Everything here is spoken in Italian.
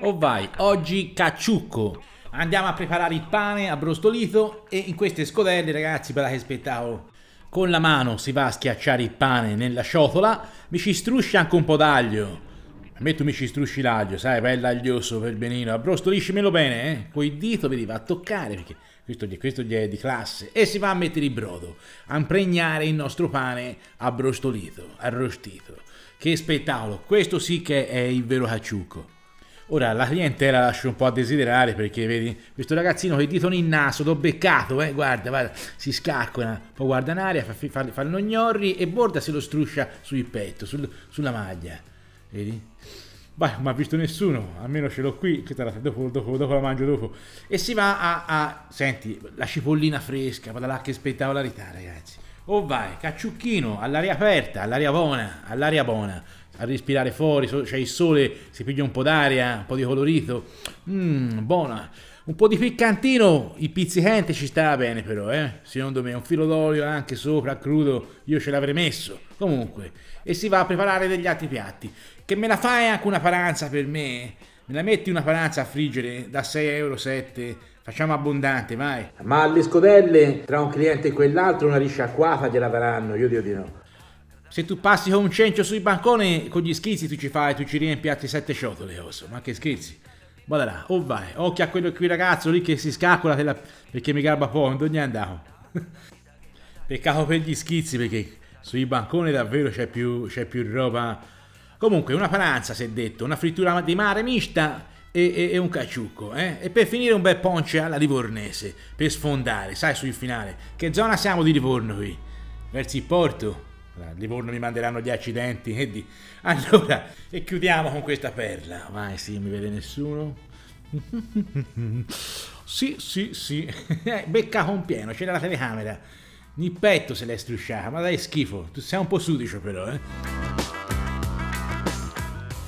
O vai, oggi cacciucco. Andiamo a preparare il pane abbrostolito e in queste scodelle, ragazzi, guardate che spettacolo. Oh. Con la mano si va a schiacciare il pane nella ciotola, mi ci strusci anche un po' d'aglio. A mi ci strusci l'aglio, sai, bello aglioso per benino. Abrostoliscimelo bene, eh. Con il dito, vedi, va a toccare, perché questo, questo gli è di classe. E si va a mettere il brodo, a impregnare il nostro pane abbrostolito, arrostito. Che spettacolo, questo sì che è il vero cacciucco. Ora la clientela lascio un po' a desiderare perché vedi questo ragazzino che dito in naso, l'ho beccato, eh, guarda, guarda, si scaccola, poi guarda in aria, fa, fa, fa il nognorri e Borda se lo struscia sul petto, sul, sulla maglia, vedi? Bah, ma ha visto nessuno, almeno ce l'ho qui, che te la, dopo, dopo, dopo la mangio dopo. E si va a, a... senti, la cipollina fresca, vada là che spettacolarità ragazzi. O oh, vai, cacciucchino, all'aria aperta, all'aria buona, all'aria buona, a respirare fuori, c'è il sole, si piglia un po' d'aria, un po' di colorito. Mmm, buona. Un po' di piccantino, il pizzicante ci stava bene però, eh. Secondo me, un filo d'olio anche sopra, crudo, io ce l'avrei messo. Comunque, e si va a preparare degli altri piatti. Che me la fai anche una paranza per me? Me la metti una paranza a friggere da 6,7 euro Facciamo abbondante, vai. Ma alle scodelle tra un cliente e quell'altro una risciacquata gliela daranno, io dio di no. Se tu passi con un cencio sui banconi, con gli schizzi tu ci fai, tu ci riempi altri sette ciotole, osso, ma che schizzi. Guarda là, o oh vai, occhio a quello qui ragazzo lì che si scaccola la... perché mi garba poco, non gli è andato. Peccato per gli schizzi perché sui banconi davvero c'è più, più roba. Comunque una paranza si è detto, una frittura di mare mista e, e, e un caciucco. Eh? E per finire un bel ponce alla Livornese, per sfondare, sai, sul finale. Che zona siamo di Livorno qui? Verso il porto? A Livorno mi manderanno gli accidenti. E di... Allora, e chiudiamo con questa perla. Vai, sì, mi vede nessuno. sì, sì, sì. Eh, becca con pieno, c'era la telecamera. Nel petto se l'è strusciata, ma dai schifo. Tu sei un po' sudicio però, eh.